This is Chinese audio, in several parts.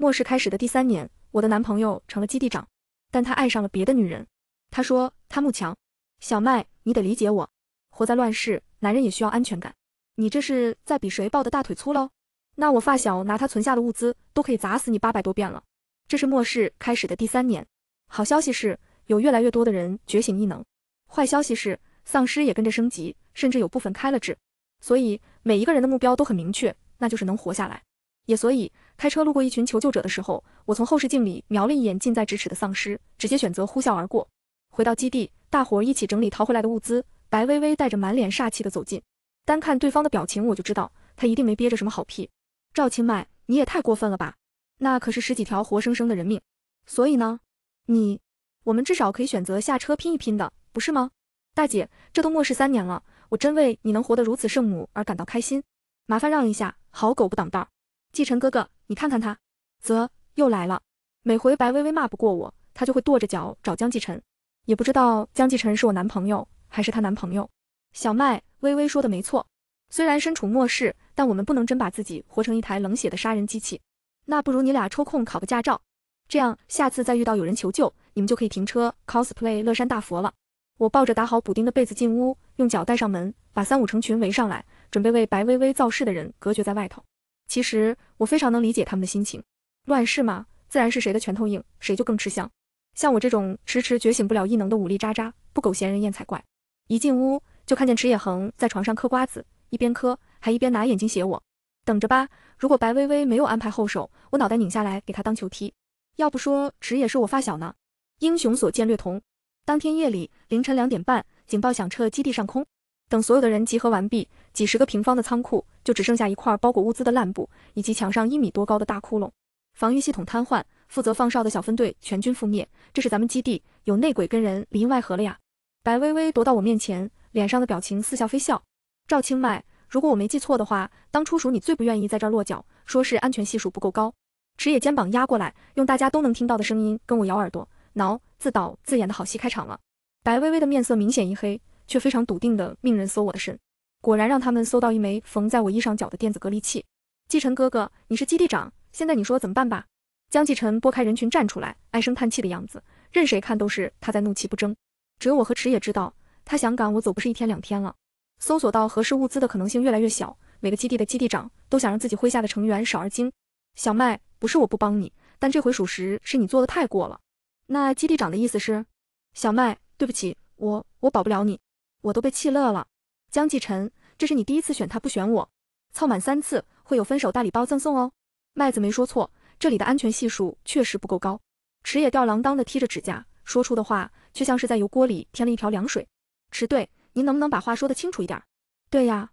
末世开始的第三年，我的男朋友成了基地长，但他爱上了别的女人。他说他慕强，小麦，你得理解我。活在乱世，男人也需要安全感。你这是在比谁抱的大腿粗喽？那我发小拿他存下的物资，都可以砸死你八百多遍了。这是末世开始的第三年。好消息是，有越来越多的人觉醒异能；坏消息是，丧尸也跟着升级，甚至有部分开了智。所以每一个人的目标都很明确，那就是能活下来。也所以。开车路过一群求救者的时候，我从后视镜里瞄了一眼近在咫尺的丧尸，直接选择呼啸而过。回到基地，大伙一起整理逃回来的物资。白薇薇带着满脸煞气的走近，单看对方的表情，我就知道他一定没憋着什么好屁。赵清迈，你也太过分了吧？那可是十几条活生生的人命。所以呢，你我们至少可以选择下车拼一拼的，不是吗？大姐，这都末世三年了，我真为你能活得如此圣母而感到开心。麻烦让一下，好狗不挡道。继承哥哥。你看看他，啧，又来了。每回白薇薇骂不过我，他就会跺着脚找江继晨。也不知道江继晨是我男朋友还是她男朋友。小麦微微说的没错，虽然身处末世，但我们不能真把自己活成一台冷血的杀人机器。那不如你俩抽空考个驾照，这样下次再遇到有人求救，你们就可以停车 cosplay 乐山大佛了。我抱着打好补丁的被子进屋，用脚带上门，把三五成群围上来准备为白薇薇造势的人隔绝在外头。其实我非常能理解他们的心情，乱世嘛，自然是谁的拳头硬，谁就更吃香。像我这种迟迟觉醒不了异能的武力渣渣，不苟闲人厌才怪。一进屋就看见池野恒在床上嗑瓜子，一边嗑还一边拿眼睛斜我，等着吧，如果白薇薇没有安排后手，我脑袋拧下来给他当球踢。要不说池野是我发小呢，英雄所见略同。当天夜里凌晨两点半，警报响彻基地上空。等所有的人集合完毕，几十个平方的仓库就只剩下一块包裹物资的烂布，以及墙上一米多高的大窟窿。防御系统瘫痪，负责放哨的小分队全军覆灭。这是咱们基地有内鬼跟人里应外合了呀！白薇薇踱到我面前，脸上的表情似笑非笑。赵清迈，如果我没记错的话，当初属你最不愿意在这儿落脚，说是安全系数不够高。池野肩膀压过来，用大家都能听到的声音跟我咬耳朵，挠自导自演的好戏开场了。白薇薇的面色明显一黑。却非常笃定地命人搜我的身，果然让他们搜到一枚缝在我衣上角的电子隔离器。季晨哥哥，你是基地长，现在你说怎么办吧？江继晨拨开人群站出来，唉声叹气的样子，任谁看都是他在怒气不争。只有我和池野知道，他想赶我走不是一天两天了。搜索到合适物资的可能性越来越小，每个基地的基地长都想让自己麾下的成员少而精。小麦，不是我不帮你，但这回属实是你做的太过了。那基地长的意思是，小麦，对不起，我我保不了你。我都被气乐了，江继晨，这是你第一次选他不选我，凑满三次会有分手大礼包赠送哦。麦子没说错，这里的安全系数确实不够高。池野吊郎当的踢着指甲，说出的话却像是在油锅里添了一瓢凉水。池队，您能不能把话说得清楚一点？对呀，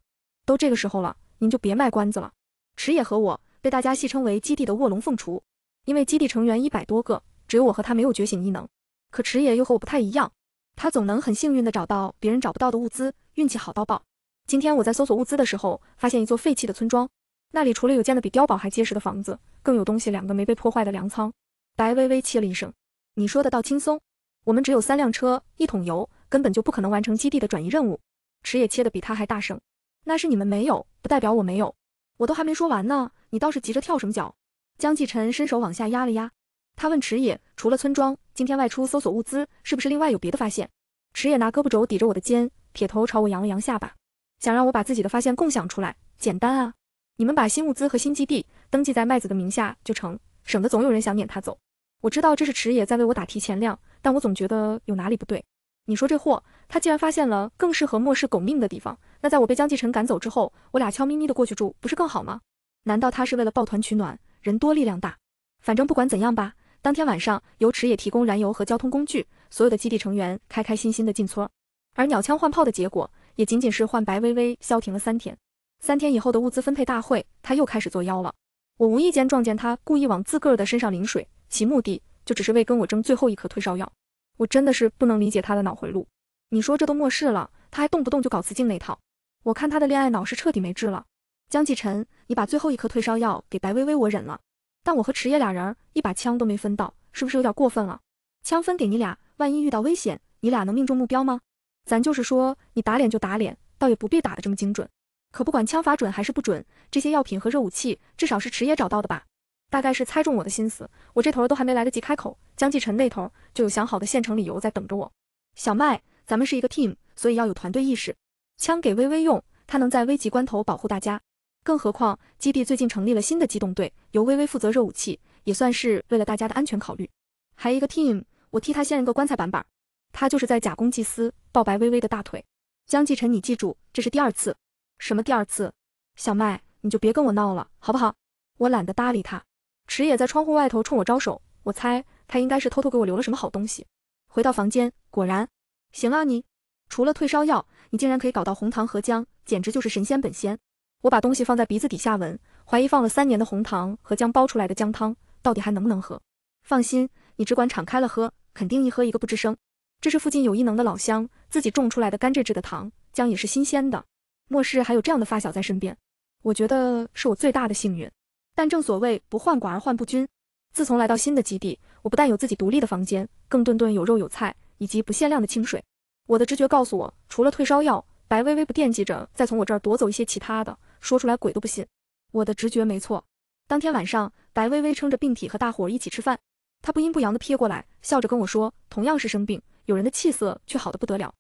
都这个时候了，您就别卖关子了。池野和我被大家戏称为基地的卧龙凤雏，因为基地成员一百多个，只有我和他没有觉醒异能。可池野又和我不太一样。他总能很幸运地找到别人找不到的物资，运气好到爆。今天我在搜索物资的时候，发现一座废弃的村庄，那里除了有建得比碉堡还结实的房子，更有东西两个没被破坏的粮仓。白微微切了一声：“你说的倒轻松，我们只有三辆车，一桶油，根本就不可能完成基地的转移任务。”池野切得比他还大声：“那是你们没有，不代表我没有。我都还没说完呢，你倒是急着跳什么脚？”江继晨伸手往下压了压，他问池野：“除了村庄？”今天外出搜索物资，是不是另外有别的发现？池野拿胳膊肘抵着我的肩，撇头朝我扬了扬下巴，想让我把自己的发现共享出来。简单啊，你们把新物资和新基地登记在麦子的名下就成，省得总有人想撵他走。我知道这是池野在为我打提前量，但我总觉得有哪里不对。你说这货，他既然发现了更适合末世狗命的地方，那在我被江继晨赶走之后，我俩悄咪咪的过去住不是更好吗？难道他是为了抱团取暖，人多力量大？反正不管怎样吧。当天晚上，由池野提供燃油和交通工具，所有的基地成员开开心心的进村。而鸟枪换炮的结果，也仅仅是换白薇薇消停了三天。三天以后的物资分配大会，他又开始作妖了。我无意间撞见他故意往自个的身上淋水，其目的就只是为跟我争最后一颗退烧药。我真的是不能理解他的脑回路。你说这都末世了，他还动不动就搞雌竞那套。我看他的恋爱脑是彻底没治了。江继晨，你把最后一颗退烧药给白薇薇，我忍了。但我和池野俩人儿一把枪都没分到，是不是有点过分了？枪分给你俩，万一遇到危险，你俩能命中目标吗？咱就是说，你打脸就打脸，倒也不必打得这么精准。可不管枪法准还是不准，这些药品和热武器至少是池野找到的吧？大概是猜中我的心思，我这头都还没来得及开口，江继晨那头就有想好的现成理由在等着我。小麦，咱们是一个 team，所以要有团队意识。枪给微微用，她能在危急关头保护大家。更何况基地最近成立了新的机动队，由微微负责热武器，也算是为了大家的安全考虑。还一个 team，我替他先认个棺材板板，他就是在假公济私抱白微微的大腿。江继晨，你记住，这是第二次。什么第二次？小麦，你就别跟我闹了，好不好？我懒得搭理他。池野在窗户外头冲我招手，我猜他应该是偷偷给我留了什么好东西。回到房间，果然，行啊你，除了退烧药，你竟然可以搞到红糖和姜，简直就是神仙本仙。我把东西放在鼻子底下闻，怀疑放了三年的红糖和姜煲出来的姜汤，到底还能不能喝？放心，你只管敞开了喝，肯定一喝一个不吱声。这是附近有异能的老乡自己种出来的甘蔗制的糖，姜也是新鲜的。末世还有这样的发小在身边，我觉得是我最大的幸运。但正所谓不患寡而患不均，自从来到新的基地，我不但有自己独立的房间，更顿顿有肉有菜，以及不限量的清水。我的直觉告诉我，除了退烧药。白薇薇不惦记着再从我这儿夺走一些其他的，说出来鬼都不信。我的直觉没错。当天晚上，白薇薇撑着病体和大伙一起吃饭，她不阴不阳的瞥过来，笑着跟我说：“同样是生病，有人的气色却好的不得了，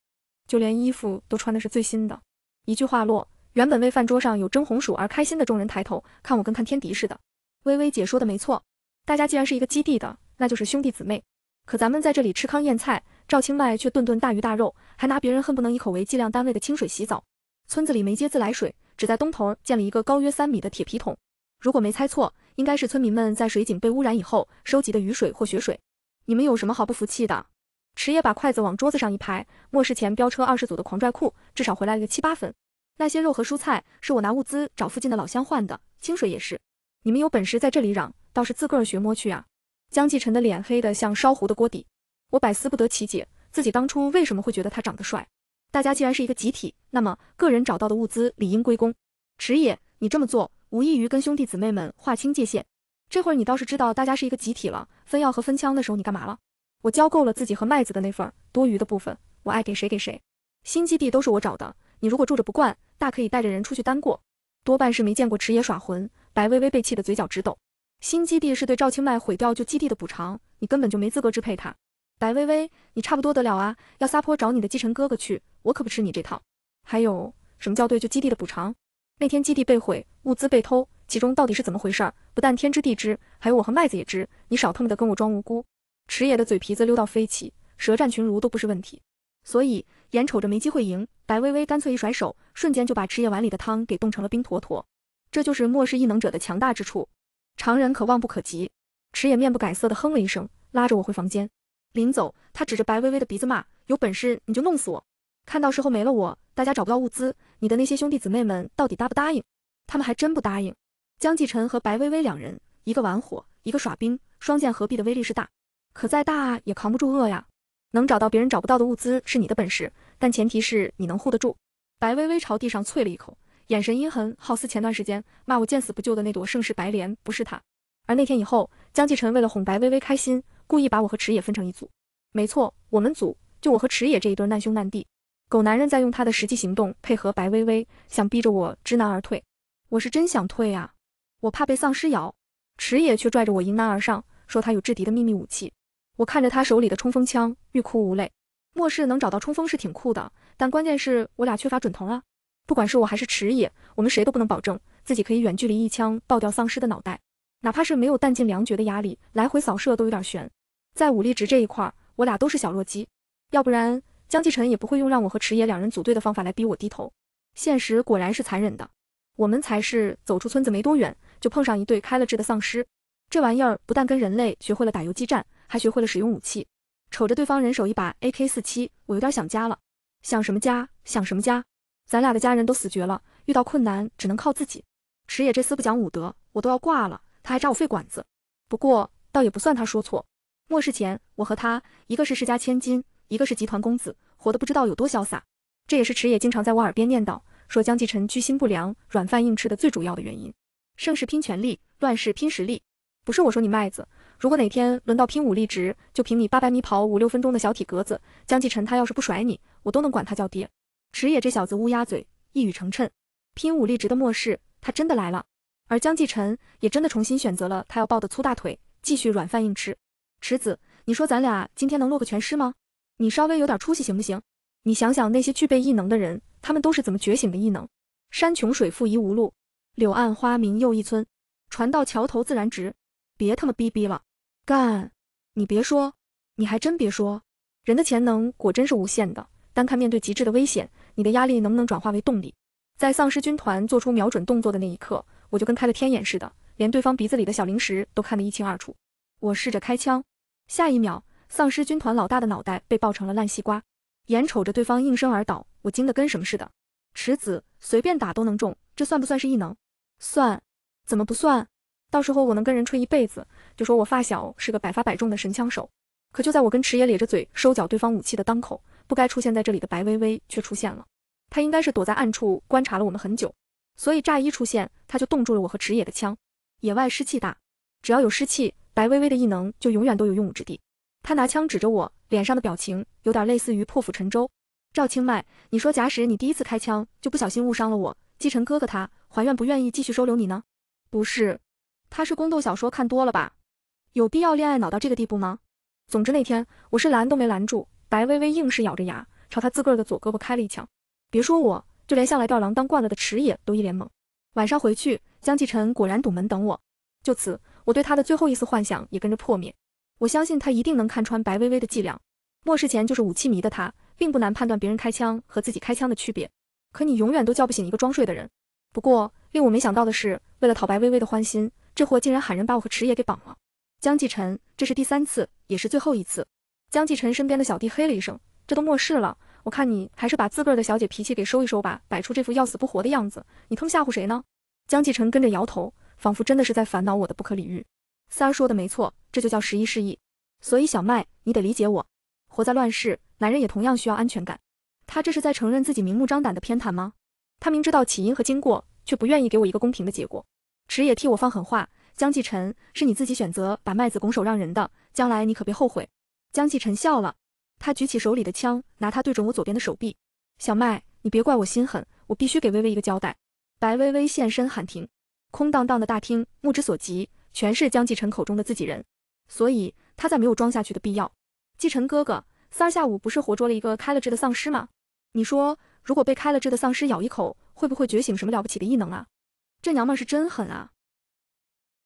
就连衣服都穿的是最新的一句话落，原本为饭桌上有蒸红薯而开心的众人抬头看我，跟看天敌似的。薇薇姐说的没错，大家既然是一个基地的，那就是兄弟姊妹，可咱们在这里吃糠咽菜。”赵清迈却顿顿大鱼大肉，还拿别人恨不能一口为计量单位的清水洗澡。村子里没接自来水，只在东头儿建了一个高约三米的铁皮桶。如果没猜错，应该是村民们在水井被污染以后收集的雨水或雪水。你们有什么好不服气的？池野把筷子往桌子上一拍，末世前飙车二十组的狂拽酷，至少回来了个七八分。那些肉和蔬菜是我拿物资找附近的老乡换的，清水也是。你们有本事在这里嚷，倒是自个儿学摸去啊！江继晨的脸黑得像烧糊的锅底。我百思不得其解，自己当初为什么会觉得他长得帅？大家既然是一个集体，那么个人找到的物资理应归公。池野，你这么做，无异于跟兄弟姊妹们划清界限。这会儿你倒是知道大家是一个集体了，分药和分枪的时候你干嘛了？我交够了自己和麦子的那份，多余的部分我爱给谁给谁。新基地都是我找的，你如果住着不惯，大可以带着人出去单过。多半是没见过池野耍浑，白微微被气得嘴角直抖。新基地是对赵清麦毁掉旧基地的补偿，你根本就没资格支配他。白薇薇，你差不多得了啊！要撒泼找你的继承哥哥去，我可不吃你这套。还有，什么叫对就基地的补偿？那天基地被毁，物资被偷，其中到底是怎么回事？不但天知地知，还有我和麦子也知，你少他妈的跟我装无辜！池野的嘴皮子溜到飞起，舌战群儒都不是问题。所以眼瞅着没机会赢，白薇薇干脆一甩手，瞬间就把池野碗里的汤给冻成了冰坨坨。这就是末世异能者的强大之处，常人可望不可及。池野面不改色的哼了一声，拉着我回房间。临走，他指着白薇薇的鼻子骂：“有本事你就弄死我！”看到时候没了我，大家找不到物资，你的那些兄弟姊妹们到底答不答应？他们还真不答应。江继晨和白薇薇两人，一个玩火，一个耍兵，双剑合璧的威力是大，可再大也扛不住饿呀。能找到别人找不到的物资是你的本事，但前提是你能护得住。白薇薇朝地上啐了一口，眼神阴狠，好似前段时间骂我见死不救的那朵盛世白莲不是他。而那天以后，江继晨为了哄白薇薇开心。故意把我和池野分成一组，没错，我们组就我和池野这一对难兄难弟。狗男人在用他的实际行动配合白薇薇，想逼着我知难而退。我是真想退啊，我怕被丧尸咬。池野却拽着我迎难而上，说他有制敌的秘密武器。我看着他手里的冲锋枪，欲哭无泪。末世能找到冲锋是挺酷的，但关键是我俩缺乏准头啊。不管是我还是池野，我们谁都不能保证自己可以远距离一枪爆掉丧尸的脑袋。哪怕是没有弹尽粮绝的压力，来回扫射都有点悬。在武力值这一块儿，我俩都是小弱鸡，要不然江继晨也不会用让我和池野两人组队的方法来逼我低头。现实果然是残忍的，我们才是走出村子没多远，就碰上一对开了智的丧尸。这玩意儿不但跟人类学会了打游击战，还学会了使用武器。瞅着对方人手一把 AK47，我有点想家了。想什么家？想什么家？咱俩的家人都死绝了，遇到困难只能靠自己。池野这厮不讲武德，我都要挂了，他还扎我肺管子。不过倒也不算他说错。末世前，我和他，一个是世家千金，一个是集团公子，活得不知道有多潇洒。这也是池野经常在我耳边念叨，说江继晨居心不良，软饭硬吃的最主要的原因。盛世拼权力，乱世拼实力。不是我说你麦子，如果哪天轮到拼武力值，就凭你八百米跑五六分钟的小体格子，江继晨他要是不甩你，我都能管他叫爹。池野这小子乌鸦嘴，一语成谶。拼武力值的末世，他真的来了。而江继晨也真的重新选择了他要抱的粗大腿，继续软饭硬吃。池子，你说咱俩今天能落个全尸吗？你稍微有点出息行不行？你想想那些具备异能的人，他们都是怎么觉醒的异能？山穷水复疑无路，柳暗花明又一村。船到桥头自然直，别他妈逼逼了，干！你别说，你还真别说，人的潜能果真是无限的。单看面对极致的危险，你的压力能不能转化为动力？在丧尸军团做出瞄准动作的那一刻，我就跟开了天眼似的，连对方鼻子里的小零食都看得一清二楚。我试着开枪，下一秒，丧尸军团老大的脑袋被爆成了烂西瓜。眼瞅着对方应声而倒，我惊得跟什么似的。池子随便打都能中，这算不算是异能？算，怎么不算？到时候我能跟人吹一辈子，就说我发小是个百发百中的神枪手。可就在我跟池野咧着嘴收缴对方武器的当口，不该出现在这里的白薇薇却出现了。他应该是躲在暗处观察了我们很久，所以乍一出现，他就冻住了我和池野的枪。野外湿气大，只要有湿气。白薇薇的异能就永远都有用武之地。他拿枪指着我，脸上的表情有点类似于破釜沉舟。赵清迈，你说假使你第一次开枪就不小心误伤了我，继晨哥哥他还愿不愿意继续收留你呢？不是，他是宫斗小说看多了吧？有必要恋爱脑到这个地步吗？总之那天我是拦都没拦住，白薇薇硬是咬着牙朝他自个儿的左胳膊开了一枪。别说我，就连向来吊郎当惯了的池野都一脸懵。晚上回去，江继晨果然堵门等我。就此。我对他的最后一丝幻想也跟着破灭。我相信他一定能看穿白薇薇的伎俩。末世前就是武器迷的他，并不难判断别人开枪和自己开枪的区别。可你永远都叫不醒一个装睡的人。不过令我没想到的是，为了讨白薇薇的欢心，这货竟然喊人把我和池野给绑了。江继晨，这是第三次，也是最后一次。江继晨身边的小弟嘿了一声：“这都末世了，我看你还是把自个儿的小姐脾气给收一收吧，摆出这副要死不活的样子，你他妈吓唬谁呢？”江继晨跟着摇头。仿佛真的是在烦恼我的不可理喻。三儿说的没错，这就叫十一示意。所以小麦，你得理解我。活在乱世，男人也同样需要安全感。他这是在承认自己明目张胆的偏袒吗？他明知道起因和经过，却不愿意给我一个公平的结果。池野替我放狠话：江继晨，是你自己选择把麦子拱手让人的，将来你可别后悔。江继晨笑了，他举起手里的枪，拿他对准我左边的手臂。小麦，你别怪我心狠，我必须给微微一个交代。白微微现身喊停。空荡荡的大厅，目之所及全是江继晨口中的自己人，所以他再没有装下去的必要。继晨哥哥，三儿下午不是活捉了一个开了智的丧尸吗？你说如果被开了智的丧尸咬一口，会不会觉醒什么了不起的异能啊？这娘们是真狠啊！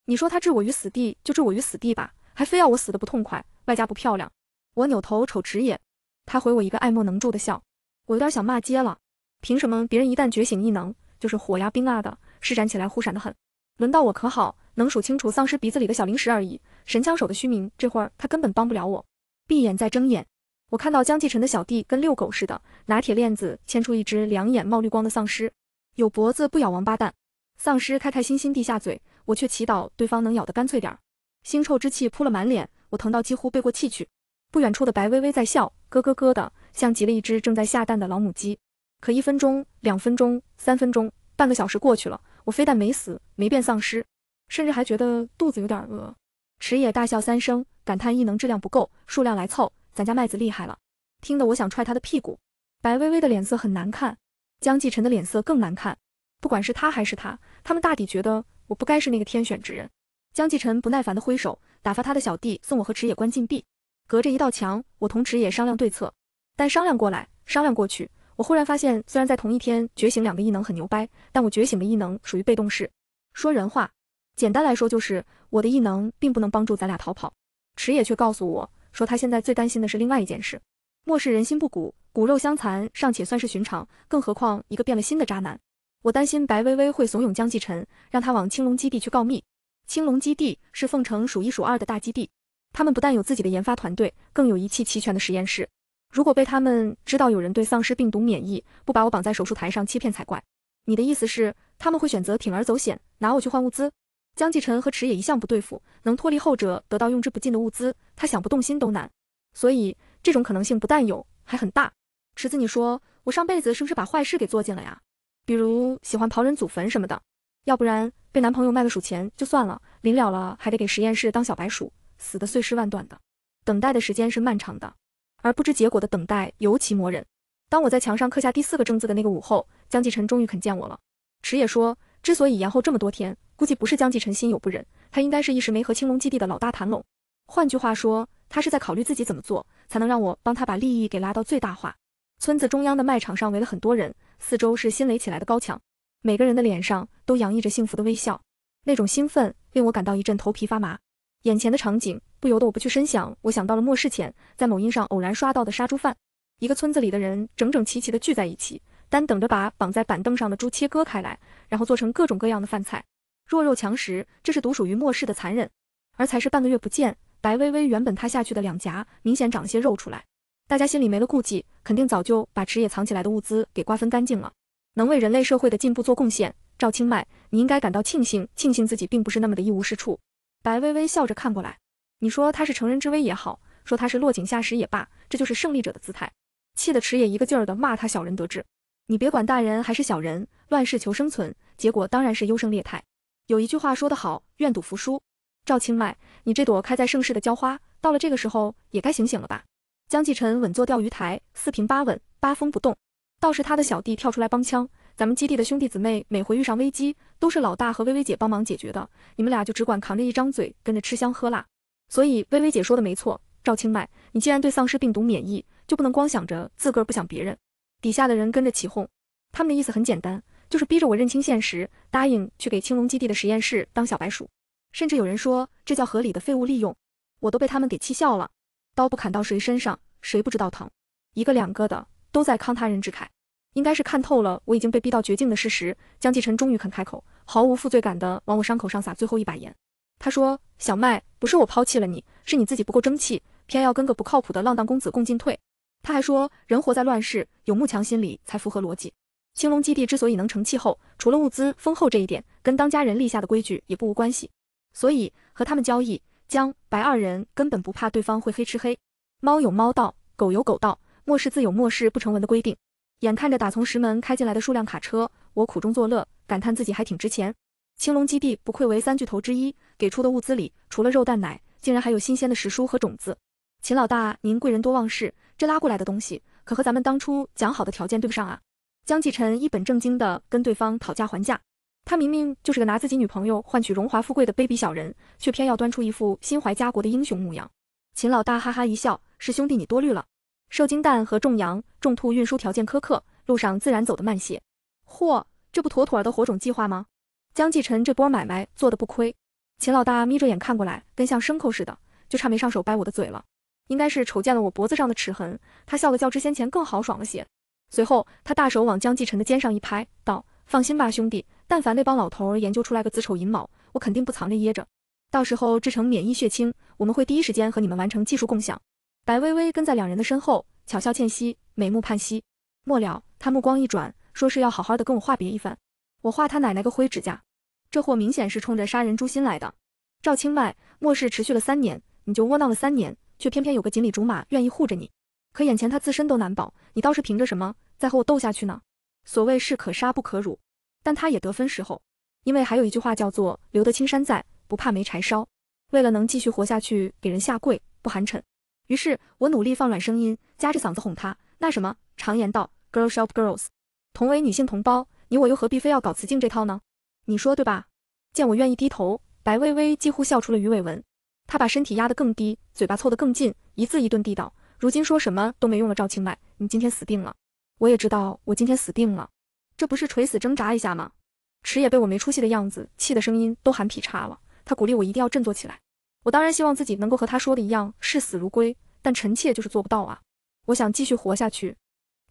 你说他置我于死地就置我于死地吧，还非要我死的不痛快，外加不漂亮。我扭头瞅池野，他回我一个爱莫能助的笑，我有点想骂街了。凭什么别人一旦觉醒异能就是火呀冰啊的？施展起来忽闪的很，轮到我可好，能数清楚丧尸鼻子里的小零食而已。神枪手的虚名，这会儿他根本帮不了我。闭眼再睁眼，我看到江继晨的小弟跟遛狗似的，拿铁链子牵出一只两眼冒绿光的丧尸，有脖子不咬王八蛋。丧尸开开心心地下嘴，我却祈祷对方能咬得干脆点儿。腥臭之气扑了满脸，我疼到几乎背过气去。不远处的白微微在笑，咯咯咯的，像极了一只正在下蛋的老母鸡。可一分钟、两分钟、三分钟、半个小时过去了。我非但没死，没变丧尸，甚至还觉得肚子有点饿。池野大笑三声，感叹异能质量不够，数量来凑。咱家麦子厉害了，听得我想踹他的屁股。白薇薇的脸色很难看，江继晨的脸色更难看。不管是他还是他，他们大抵觉得我不该是那个天选之人。江继晨不耐烦地挥手，打发他的小弟送我和池野关禁闭。隔着一道墙，我同池野商量对策，但商量过来，商量过去。我忽然发现，虽然在同一天觉醒两个异能很牛掰，但我觉醒的异能属于被动式。说人话，简单来说就是我的异能并不能帮助咱俩逃跑。池野却告诉我说，他现在最担心的是另外一件事。末世人心不古，骨肉相残尚且算是寻常，更何况一个变了心的渣男。我担心白薇薇会怂恿江继晨，让他往青龙基地去告密。青龙基地是凤城数一数二的大基地，他们不但有自己的研发团队，更有一气齐全的实验室。如果被他们知道有人对丧尸病毒免疫，不把我绑在手术台上欺骗才怪。你的意思是，他们会选择铤而走险，拿我去换物资？江继晨和池野一向不对付，能脱离后者得到用之不尽的物资，他想不动心都难。所以这种可能性不但有，还很大。池子，你说我上辈子是不是把坏事给做尽了呀？比如喜欢刨人祖坟什么的，要不然被男朋友卖了数钱就算了，临了了还得给实验室当小白鼠，死的碎尸万段的。等待的时间是漫长的。而不知结果的等待尤其磨人。当我在墙上刻下第四个正字的那个午后，江继晨终于肯见我了。池野说，之所以延后这么多天，估计不是江继晨心有不忍，他应该是一时没和青龙基地的老大谈拢。换句话说，他是在考虑自己怎么做才能让我帮他把利益给拉到最大化。村子中央的卖场上围了很多人，四周是新垒起来的高墙，每个人的脸上都洋溢着幸福的微笑，那种兴奋令我感到一阵头皮发麻。眼前的场景。不由得我不去深想，我想到了末世前在某音上偶然刷到的杀猪饭，一个村子里的人整整齐齐的聚在一起，单等着把绑在板凳上的猪切割开来，然后做成各种各样的饭菜。弱肉强食，这是独属于末世的残忍，而才是半个月不见，白微微原本塌下去的两颊明显长了些肉出来。大家心里没了顾忌，肯定早就把池野藏起来的物资给瓜分干净了。能为人类社会的进步做贡献，赵清迈，你应该感到庆幸，庆幸自己并不是那么的一无是处。白微微笑着看过来。你说他是乘人之危也好，说他是落井下石也罢，这就是胜利者的姿态。气得池野一个劲儿的骂他小人得志。你别管大人还是小人，乱世求生存，结果当然是优胜劣汰。有一句话说得好，愿赌服输。赵清迈，你这朵开在盛世的娇花，到了这个时候也该醒醒了吧？江继晨稳坐钓鱼台，四平八稳，八风不动。倒是他的小弟跳出来帮腔：“咱们基地的兄弟姊妹每回遇上危机，都是老大和微微姐帮忙解决的。你们俩就只管扛着一张嘴，跟着吃香喝辣。”所以微微姐说的没错，赵清迈，你既然对丧尸病毒免疫，就不能光想着自个儿，不想别人。底下的人跟着起哄，他们的意思很简单，就是逼着我认清现实，答应去给青龙基地的实验室当小白鼠。甚至有人说这叫合理的废物利用，我都被他们给气笑了。刀不砍到谁身上，谁不知道疼。一个两个的都在慷他人之慨，应该是看透了我已经被逼到绝境的事实。江继晨终于肯开口，毫无负罪感的往我伤口上撒最后一把盐。他说：“小麦，不是我抛弃了你，是你自己不够争气，偏要跟个不靠谱的浪荡公子共进退。”他还说：“人活在乱世，有慕强心理才符合逻辑。青龙基地之所以能成气候，除了物资丰厚这一点，跟当家人立下的规矩也不无关系。所以和他们交易，江白二人根本不怕对方会黑吃黑。猫有猫道，狗有狗道，末世自有末世不成文的规定。眼看着打从石门开进来的数辆卡车，我苦中作乐，感叹自己还挺值钱。青龙基地不愧为三巨头之一。”给出的物资里除了肉蛋奶，竟然还有新鲜的石蔬和种子。秦老大，您贵人多忘事，这拉过来的东西可和咱们当初讲好的条件对不上啊！江继臣一本正经地跟对方讨价还价，他明明就是个拿自己女朋友换取荣华富贵的卑鄙小人，却偏要端出一副心怀家国的英雄模样。秦老大哈哈一笑，是兄弟你多虑了，受精蛋和种羊、种兔运输条件苛刻，路上自然走得慢些。嚯，这不妥妥的火种计划吗？江继臣这波买卖做得不亏。秦老大眯着眼看过来，跟像牲口似的，就差没上手掰我的嘴了。应该是瞅见了我脖子上的齿痕，他笑了笑，之先前更豪爽了些。随后他大手往江继晨的肩上一拍，道：“放心吧兄弟，但凡那帮老头儿研究出来个子丑寅卯，我肯定不藏着掖着。到时候制成免疫血清，我们会第一时间和你们完成技术共享。”白薇薇跟在两人的身后，巧笑倩兮，美目盼兮。末了，他目光一转，说是要好好的跟我话别一番。我画他奶奶个灰指甲！这货明显是冲着杀人诛心来的。赵清迈，末世持续了三年，你就窝囊了三年，却偏偏有个锦鲤竹马愿意护着你。可眼前他自身都难保，你倒是凭着什么再和我斗下去呢？所谓士可杀不可辱，但他也得分时候。因为还有一句话叫做“留得青山在，不怕没柴烧”。为了能继续活下去，给人下跪不寒碜。于是我努力放软声音，夹着嗓子哄他：“那什么，常言道，girls help girls，同为女性同胞，你我又何必非要搞雌竞这套呢？”你说对吧？见我愿意低头，白薇薇几乎笑出了鱼尾纹。她把身体压得更低，嘴巴凑得更近，一字一顿地道：“如今说什么都没用了，赵清迈，你今天死定了！”我也知道我今天死定了，这不是垂死挣扎一下吗？池野被我没出息的样子气得声音都喊劈叉了。他鼓励我一定要振作起来。我当然希望自己能够和他说的一样视死如归，但臣妾就是做不到啊！我想继续活下去，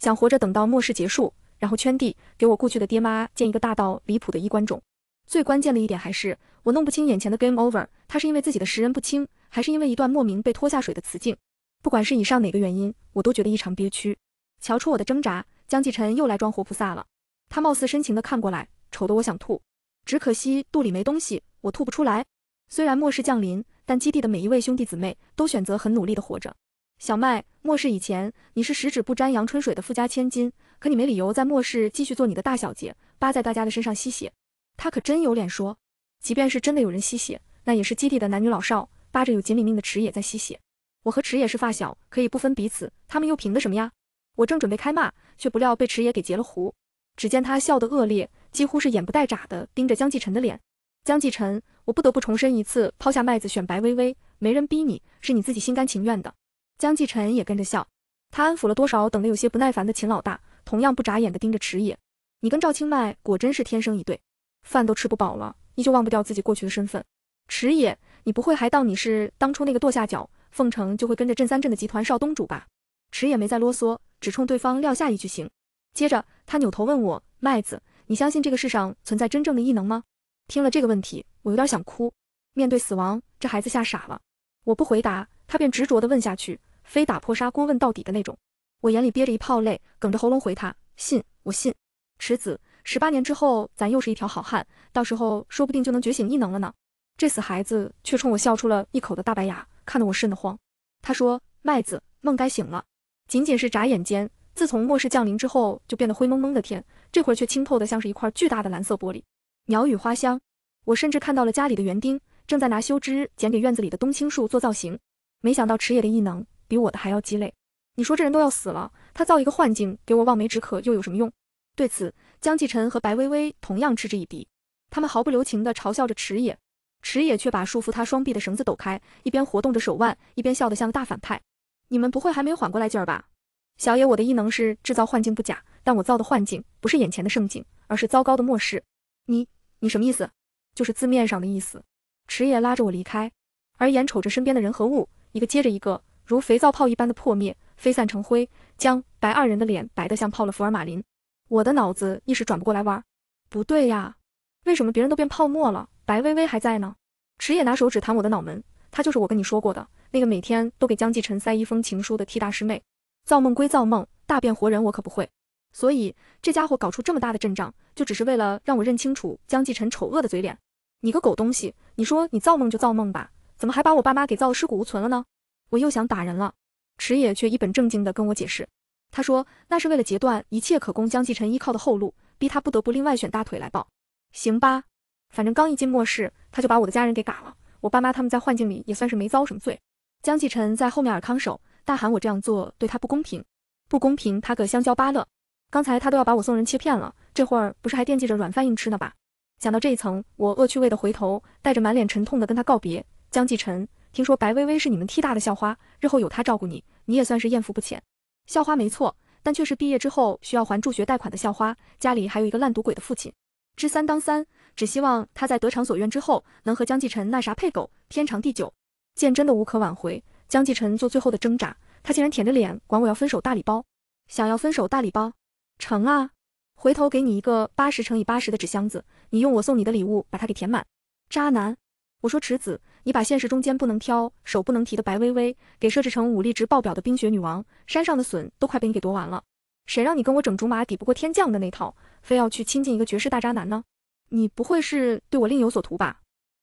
想活着等到末世结束，然后圈地给我故去的爹妈建一个大到离谱的衣冠冢。最关键的一点还是我弄不清眼前的 game over，他是因为自己的识人不清，还是因为一段莫名被拖下水的雌境？不管是以上哪个原因，我都觉得异常憋屈。瞧出我的挣扎，江继晨又来装活菩萨了。他貌似深情的看过来，丑得我想吐，只可惜肚里没东西，我吐不出来。虽然末世降临，但基地的每一位兄弟姊妹都选择很努力的活着。小麦，末世以前你是十指不沾阳春水的富家千金，可你没理由在末世继续做你的大小姐，扒在大家的身上吸血。他可真有脸说，即便是真的有人吸血，那也是基地的男女老少扒着有锦鲤命的池野在吸血。我和池野是发小，可以不分彼此。他们又凭的什么呀？我正准备开骂，却不料被池野给截了胡。只见他笑得恶劣，几乎是眼不带眨的盯着江继晨的脸。江继晨，我不得不重申一次，抛下麦子选白薇薇，没人逼你，是你自己心甘情愿的。江继晨也跟着笑，他安抚了多少等得有些不耐烦的秦老大，同样不眨眼的盯着池野。你跟赵清麦果真是天生一对。饭都吃不饱了，依旧忘不掉自己过去的身份。池野，你不会还当你是当初那个跺下脚，凤城就会跟着镇三镇的集团少东主吧？池野没再啰嗦，只冲对方撂下一句行。接着他扭头问我：“麦子，你相信这个世上存在真正的异能吗？”听了这个问题，我有点想哭。面对死亡，这孩子吓傻了。我不回答，他便执着地问下去，非打破砂锅问到底的那种。我眼里憋着一泡泪，哽着喉咙回他：“信，我信。”池子。十八年之后，咱又是一条好汉，到时候说不定就能觉醒异能了呢。这死孩子却冲我笑出了一口的大白牙，看得我瘆得慌。他说：“麦子，梦该醒了。”仅仅是眨眼间，自从末世降临之后，就变得灰蒙蒙的天，这会儿却清透的像是一块巨大的蓝色玻璃。鸟语花香，我甚至看到了家里的园丁正在拿修枝剪给院子里的冬青树做造型。没想到池野的异能比我的还要鸡肋。你说这人都要死了，他造一个幻境给我望梅止渴又有什么用？对此。江继晨和白薇薇同样嗤之以鼻，他们毫不留情的嘲笑着池野，池野却把束缚他双臂的绳子抖开，一边活动着手腕，一边笑得像个大反派。你们不会还没缓过来劲儿吧？小野，我的异能是制造幻境不假，但我造的幻境不是眼前的盛景，而是糟糕的末世。你你什么意思？就是字面上的意思。池野拉着我离开，而眼瞅着身边的人和物，一个接着一个，如肥皂泡一般的破灭，飞散成灰。将白二人的脸白得像泡了福尔马林。我的脑子一时转不过来弯，不对呀，为什么别人都变泡沫了，白薇薇还在呢？池野拿手指弹我的脑门，她就是我跟你说过的那个每天都给江继晨塞一封情书的替大师妹。造梦归造梦，大变活人我可不会。所以这家伙搞出这么大的阵仗，就只是为了让我认清楚江继晨丑恶的嘴脸。你个狗东西，你说你造梦就造梦吧，怎么还把我爸妈给造尸骨无存了呢？我又想打人了，池野却一本正经地跟我解释。他说：“那是为了截断一切可供江继晨依靠的后路，逼他不得不另外选大腿来抱。行吧，反正刚一进末世，他就把我的家人给嘎了。我爸妈他们在幻境里也算是没遭什么罪。”江继晨在后面尔康手大喊：“我这样做对他不公平，不公平！他个香蕉芭乐，刚才他都要把我送人切片了，这会儿不是还惦记着软饭硬吃呢吧？”想到这一层，我恶趣味的回头，带着满脸沉痛的跟他告别。江继晨，听说白薇薇是你们 T 大的校花，日后有她照顾你，你也算是艳福不浅。校花没错，但却是毕业之后需要还助学贷款的校花，家里还有一个烂赌鬼的父亲。知三当三，只希望他在得偿所愿之后，能和江继晨那啥配狗，天长地久。见真的无可挽回，江继晨做最后的挣扎，他竟然舔着脸管我要分手大礼包，想要分手大礼包，成啊，回头给你一个八十乘以八十的纸箱子，你用我送你的礼物把它给填满，渣男。我说池子，你把现实中间不能挑、手不能提的白薇薇给设置成武力值爆表的冰雪女王，山上的笋都快被你给夺完了。谁让你跟我整竹马抵不过天降的那套，非要去亲近一个绝世大渣男呢？你不会是对我另有所图吧？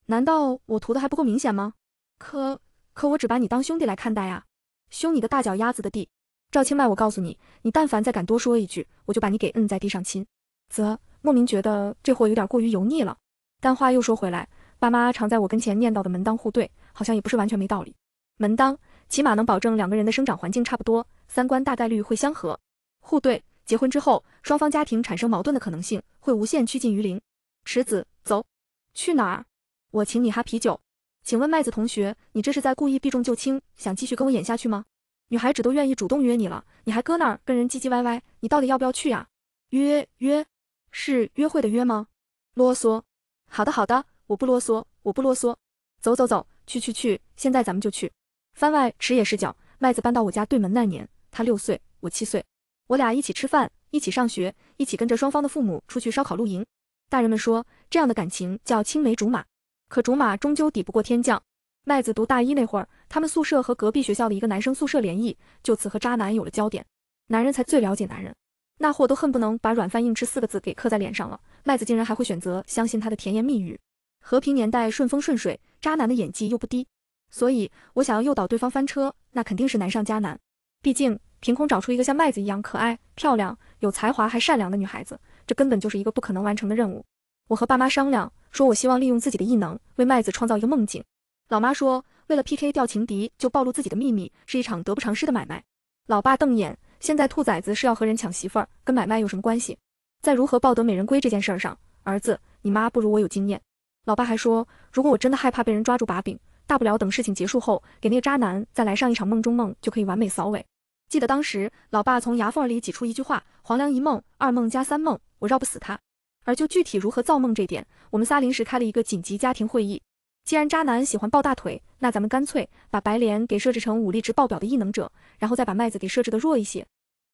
难道我图的还不够明显吗？可可，我只把你当兄弟来看待啊，兄你的大脚丫子的地。赵清迈，我告诉你，你但凡再敢多说一句，我就把你给摁在地上亲。啧，莫名觉得这货有点过于油腻了。但话又说回来。爸妈常在我跟前念叨的门当户对，好像也不是完全没道理。门当起码能保证两个人的生长环境差不多，三观大概率会相合。户对，结婚之后双方家庭产生矛盾的可能性会无限趋近于零。池子，走，去哪儿？我请你哈啤酒。请问麦子同学，你这是在故意避重就轻，想继续跟我演下去吗？女孩子都愿意主动约你了，你还搁那儿跟人唧唧歪歪，你到底要不要去啊？约约，是约会的约吗？啰嗦。好的好的。我不啰嗦，我不啰嗦，走走走，去去去，现在咱们就去。番外，池也是脚，麦子搬到我家对门那年，他六岁，我七岁，我俩一起吃饭，一起上学，一起跟着双方的父母出去烧烤露营。大人们说这样的感情叫青梅竹马，可竹马终究抵不过天降。麦子读大一那会儿，他们宿舍和隔壁学校的一个男生宿舍联谊，就此和渣男有了交点。男人才最了解男人，那货都恨不能把软饭硬吃四个字给刻在脸上了，麦子竟然还会选择相信他的甜言蜜语。和平年代顺风顺水，渣男的演技又不低，所以我想要诱导对方翻车，那肯定是难上加难。毕竟凭空找出一个像麦子一样可爱、漂亮、有才华还善良的女孩子，这根本就是一个不可能完成的任务。我和爸妈商量，说我希望利用自己的异能为麦子创造一个梦境。老妈说，为了 P K 掉情敌就暴露自己的秘密，是一场得不偿失的买卖。老爸瞪眼，现在兔崽子是要和人抢媳妇儿，跟买卖有什么关系？在如何抱得美人归这件事上，儿子，你妈不如我有经验。老爸还说，如果我真的害怕被人抓住把柄，大不了等事情结束后，给那个渣男再来上一场梦中梦，就可以完美扫尾。记得当时老爸从牙缝里挤出一句话：“黄粱一梦，二梦加三梦，我绕不死他。”而就具体如何造梦这点，我们仨临时开了一个紧急家庭会议。既然渣男喜欢抱大腿，那咱们干脆把白莲给设置成武力值爆表的异能者，然后再把麦子给设置的弱一些。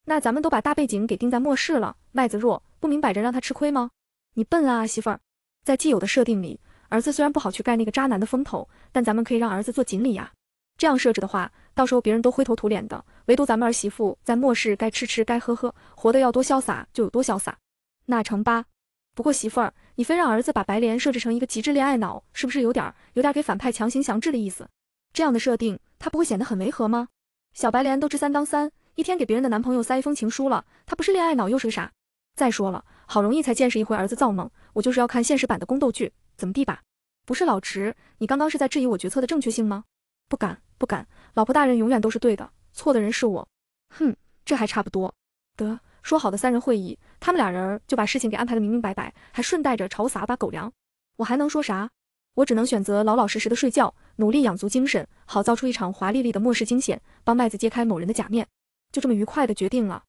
那咱们都把大背景给定在末世了，麦子弱，不明摆着让他吃亏吗？你笨啊，媳妇儿。在既有的设定里，儿子虽然不好去盖那个渣男的风头，但咱们可以让儿子做锦鲤呀。这样设置的话，到时候别人都灰头土脸的，唯独咱们儿媳妇在末世该吃吃该喝喝，活得要多潇洒就有多潇洒。那成吧。不过媳妇儿，你非让儿子把白莲设置成一个极致恋爱脑，是不是有点有点给反派强行降智的意思？这样的设定，他不会显得很违和吗？小白莲都知三当三，一天给别人的男朋友塞一封情书了，他不是恋爱脑又是个啥？再说了。好容易才见识一回儿子造梦，我就是要看现实版的宫斗剧，怎么地吧？不是老池，你刚刚是在质疑我决策的正确性吗？不敢不敢，老婆大人永远都是对的，错的人是我。哼，这还差不多。得，说好的三人会议，他们俩人就把事情给安排的明明白白，还顺带着我撒把狗粮，我还能说啥？我只能选择老老实实的睡觉，努力养足精神，好造出一场华丽丽的末世惊险，帮麦子揭开某人的假面。就这么愉快的决定了。